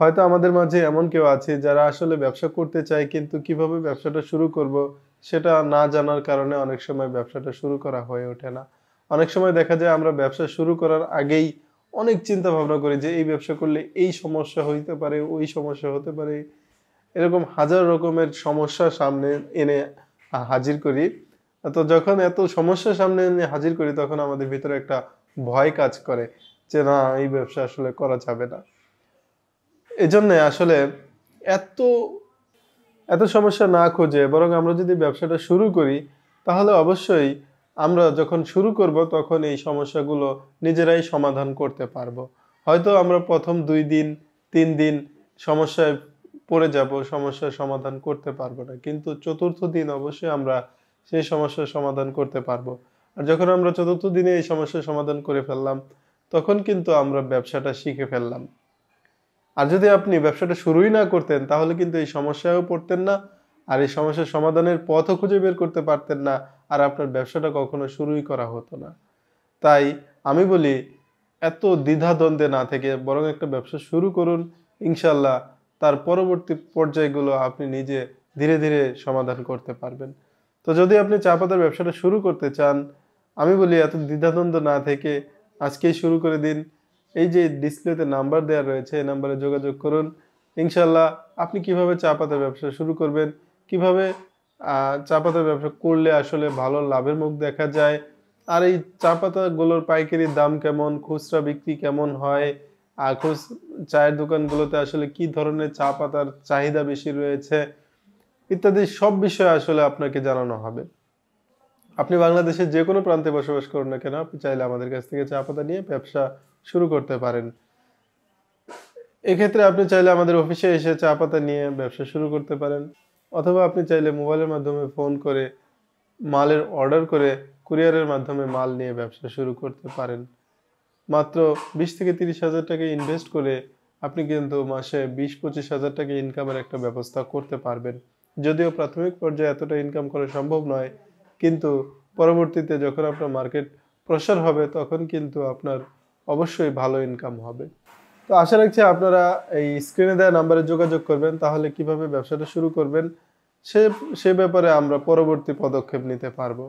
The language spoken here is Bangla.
হয়তো আমাদের মাঝে এমন কেউ আছে যারা আসলে ব্যবসা করতে চায় কিন্তু কিভাবে ব্যবসাটা শুরু করব সেটা না জানার কারণে অনেক সময় ব্যবসাটা শুরু করা হয়ে ওঠে না অনেক সময় দেখা যায় আমরা ব্যবসা শুরু করার আগেই অনেক চিন্তা ভাবনা করি যে এই ব্যবসা করলে এই সমস্যা হইতে পারে ওই সমস্যা হতে পারে এরকম হাজার রকমের সমস্যা সামনে এনে হাজির করি তো যখন এত সমস্যা সামনে এনে হাজির করি তখন আমাদের ভিতরে একটা ভয় কাজ করে যে না এই ব্যবসা আসলে করা যাবে না এজন্য আসলে এত এত সমস্যা না খুঁজে বরং আমরা যদি ব্যবসাটা শুরু করি তাহলে অবশ্যই আমরা যখন শুরু করব তখন এই সমস্যাগুলো নিজেরাই সমাধান করতে পারবো হয়তো আমরা প্রথম দুই দিন তিন দিন সমস্যায় পড়ে যাব সমস্যার সমাধান করতে পারবো না কিন্তু চতুর্থ দিন অবশ্যই আমরা সেই সমস্যার সমাধান করতে পারবো আর যখন আমরা চতুর্থ দিনে এই সমস্যার সমাধান করে ফেললাম তখন কিন্তু আমরা ব্যবসাটা শিখে ফেললাম আর যদি আপনি ব্যবসাটা শুরুই না করতেন তাহলে কিন্তু এই সমস্যায়ও পড়তেন না আর এই সমস্যার সমাধানের পথও খুঁজে বের করতে পারতেন না আর আপনার ব্যবসাটা কখনো শুরুই করা হতো না তাই আমি বলি এত দ্বিধাদ্বন্দ্বে না থেকে বরং একটা ব্যবসা শুরু করুন ইনশাল্লাহ তার পরবর্তী পর্যায়গুলো আপনি নিজে ধীরে ধীরে সমাধান করতে পারবেন তো যদি আপনি চা পাতার ব্যবসাটা শুরু করতে চান আমি বলি এত দ্বিধাদ্বন্দ্ব না থেকে আজকেই শুরু করে দিন এই যে ডিসপ্লেতে নাম্বার দেওয়া রয়েছে এই নাম্বারে যোগাযোগ করুন ইনশাল্লাহ আপনি কিভাবে চা পাতার ব্যবসা শুরু করবেন কিভাবে চা পাতার ব্যবসা করলে আসলে ভালো লাভের মুখ দেখা যায় আর এই চা পাতাগুলোর পাইকারি দাম কেমন খুচরা বিক্রি কেমন হয় আর খুচ চায়ের দোকানগুলোতে আসলে কি ধরনের চা পাতার চাহিদা বেশি রয়েছে ইত্যাদি সব বিষয়ে আসলে আপনাকে জানানো হবে আপনি বাংলাদেশের যে কোনো প্রান্তে বসবাস করুন না কেন আপনি চাইলে আমাদের কাছ থেকে চা পাতা নিয়ে ব্যবসা শুরু করতে পারেন এক্ষেত্রে আপনি চাইলে আমাদের অফিসে এসে চা পাতা নিয়ে ব্যবসা শুরু করতে পারেন অথবা আপনি চাইলে মোবাইলের মাধ্যমে ফোন করে মালের অর্ডার করে কুরিয়ারের মাধ্যমে মাল নিয়ে ব্যবসা শুরু করতে পারেন মাত্র বিশ থেকে তিরিশ হাজার টাকা ইনভেস্ট করে আপনি কিন্তু মাসে বিশ পঁচিশ হাজার টাকা ইনকামের একটা ব্যবস্থা করতে পারবেন যদিও প্রাথমিক পর্যায়ে এতটা ইনকাম করা সম্ভব নয় কিন্তু পরবর্তীতে যখন আপনার মার্কেট প্রসার হবে তখন কিন্তু আপনার অবশ্যই ভালো ইনকাম হবে তো আশা রাখছি আপনারা এই স্ক্রিনে দেওয়া নাম্বারে যোগাযোগ করবেন তাহলে কিভাবে ব্যবসাটা শুরু করবেন সে সে ব্যাপারে আমরা পরবর্তী পদক্ষেপ নিতে পারবো